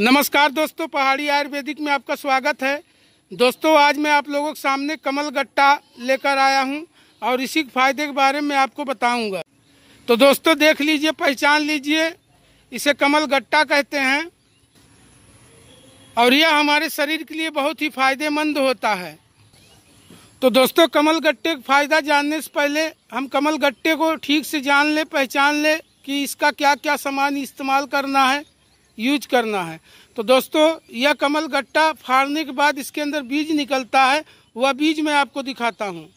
नमस्कार दोस्तों पहाड़ी आयुर्वेदिक में आपका स्वागत है दोस्तों आज मैं आप लोगों के सामने कमल गट्टा लेकर आया हूं और इसी के फायदे के बारे में आपको बताऊंगा तो दोस्तों देख लीजिए पहचान लीजिए इसे कमल गट्टा कहते हैं और यह हमारे शरीर के लिए बहुत ही फायदेमंद होता है तो दोस्तों कमल गट्टे का फायदा जानने से पहले हम कमल गट्टे को ठीक से जान ले पहचान ले कि इसका क्या क्या सामान इस्तेमाल करना है यूज करना है तो दोस्तों यह कमल गट्टा फाड़ने के बाद इसके अंदर बीज निकलता है वह बीज मैं आपको दिखाता हूँ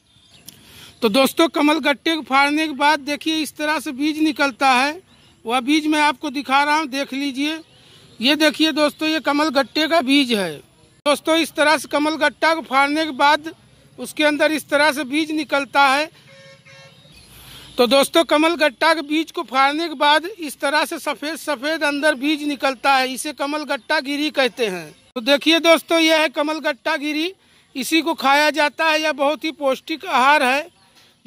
तो दोस्तों कमल गट्टे को फाड़ने के बाद देखिए इस तरह से बीज निकलता है वह बीज मैं आपको दिखा रहा हूँ देख लीजिए ये देखिए दोस्तों ये कमल गट्टे का बीज है दोस्तों इस तरह से कमल गट्टा को फाड़ने के बाद उसके अंदर इस तरह से बीज निकलता है तो दोस्तों कमल गट्टा के बीज को फाड़ने के बाद इस तरह से सफ़ेद सफ़ेद अंदर बीज निकलता है इसे कमल गट्टा गिरी कहते हैं तो देखिए दोस्तों यह है कमल गट्टा गिरी इसी को खाया जाता है यह बहुत ही पौष्टिक आहार है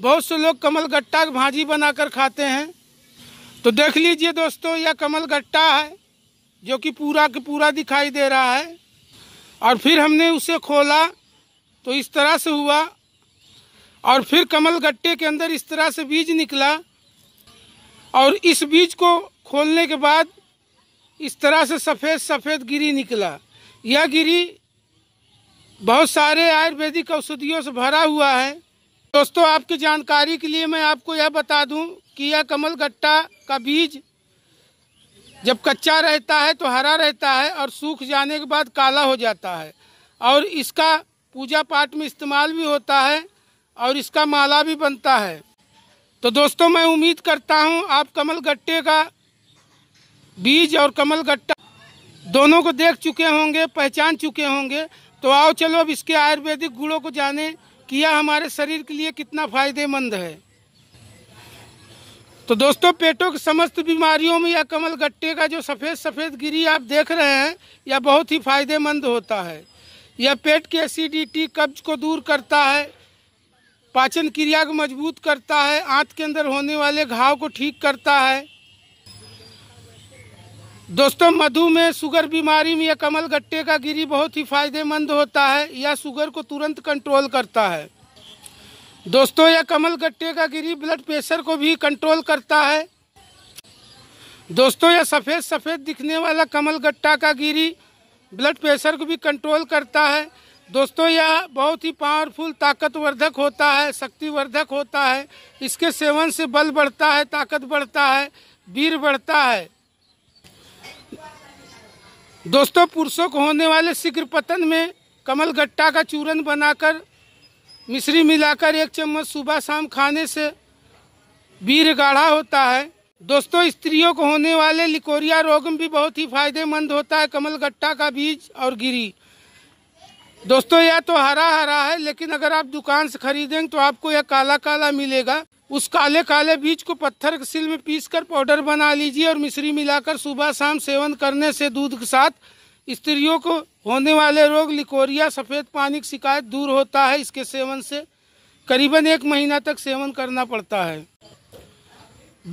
बहुत से लोग कमल गट्टा की भाजी बनाकर खाते हैं तो देख लीजिए दोस्तों यह कमल गट्टा है जो कि पूरा के पूरा दिखाई दे रहा है और फिर हमने उसे खोला तो इस तरह से हुआ और फिर कमल गट्टे के अंदर इस तरह से बीज निकला और इस बीज को खोलने के बाद इस तरह से सफ़ेद सफ़ेद गिरी निकला यह गिरी बहुत सारे आयुर्वेदिक औषधियों से भरा हुआ है दोस्तों आपकी जानकारी के लिए मैं आपको यह बता दूं कि यह कमल गट्टा का बीज जब कच्चा रहता है तो हरा रहता है और सूख जाने के बाद काला हो जाता है और इसका पूजा पाठ में इस्तेमाल भी होता है और इसका माला भी बनता है तो दोस्तों मैं उम्मीद करता हूं आप कमल गट्टे का बीज और कमल गट्टा दोनों को देख चुके होंगे पहचान चुके होंगे तो आओ चलो अब इसके आयुर्वेदिक गुणों को जाने कि यह हमारे शरीर के लिए कितना फायदेमंद है तो दोस्तों पेटों की समस्त बीमारियों में यह कमल गट्टे का जो सफ़ेद सफ़ेद गिरी आप देख रहे हैं यह बहुत ही फायदेमंद होता है यह पेट की एसिडिटी कब्ज को दूर करता है पाचन क्रिया को मजबूत करता है आंत के अंदर होने वाले घाव को ठीक करता है दोस्तों मधु में शुगर बीमारी में यह कमल गट्टे का गिरी बहुत ही फायदेमंद होता है यह शुगर को तुरंत कंट्रोल करता है दोस्तों यह कमल गट्टे का गिरी ब्लड प्रेशर को भी कंट्रोल करता है दोस्तों यह सफ़ेद सफ़ेद दिखने वाला कमल गट्टा का गिरी ब्लड प्रेशर को भी कंट्रोल करता है दोस्तों यह बहुत ही पावरफुल ताकतवर्धक होता है शक्तिवर्धक होता है इसके सेवन से बल बढ़ता है ताकत बढ़ता है वीर बढ़ता है दोस्तों पुरुषों को होने वाले शीघ्र पतन में कमल गट्टा का चूरन बनाकर मिश्री मिलाकर एक चम्मच सुबह शाम खाने से वीर गाढ़ा होता है दोस्तों स्त्रियों को होने वाले लिकोरिया रोग में भी बहुत ही फायदेमंद होता है कमल गट्टा का बीज और गिरी दोस्तों यह तो हरा हरा है लेकिन अगर आप दुकान से खरीदेंगे तो आपको यह काला काला मिलेगा उस काले काले बीज को पत्थर के सिल में पीस कर पाउडर बना लीजिए और मिश्री मिलाकर सुबह शाम सेवन करने से दूध के साथ स्त्रियों को होने वाले रोग लिकोरिया सफ़ेद पानी की शिकायत दूर होता है इसके सेवन से करीबन एक महीना तक सेवन करना पड़ता है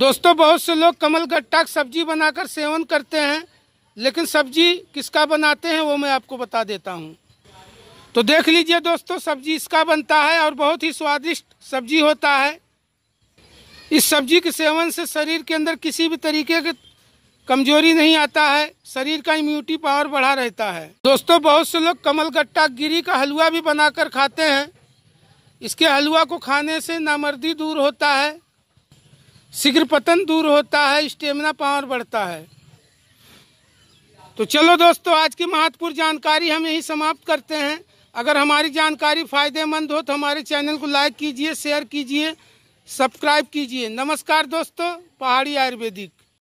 दोस्तों बहुत से लोग कमल गट्टा की सब्जी बनाकर सेवन करते हैं लेकिन सब्जी किसका बनाते हैं वो मैं आपको बता देता हूँ तो देख लीजिए दोस्तों सब्जी इसका बनता है और बहुत ही स्वादिष्ट सब्जी होता है इस सब्जी के सेवन से शरीर के अंदर किसी भी तरीके के कमजोरी नहीं आता है शरीर का इम्यूनिटी पावर बढ़ा रहता है दोस्तों बहुत से लोग कमल गट्टा गिरी का हलवा भी बनाकर खाते हैं इसके हलवा को खाने से नामर्दी दूर होता है शीघ्र पतन दूर होता है स्टेमिना पावर बढ़ता है तो चलो दोस्तों आज की महत्वपूर्ण जानकारी हम यही समाप्त करते हैं अगर हमारी जानकारी फायदेमंद हो तो हमारे चैनल को लाइक कीजिए शेयर कीजिए सब्सक्राइब कीजिए नमस्कार दोस्तों पहाड़ी आयुर्वेदिक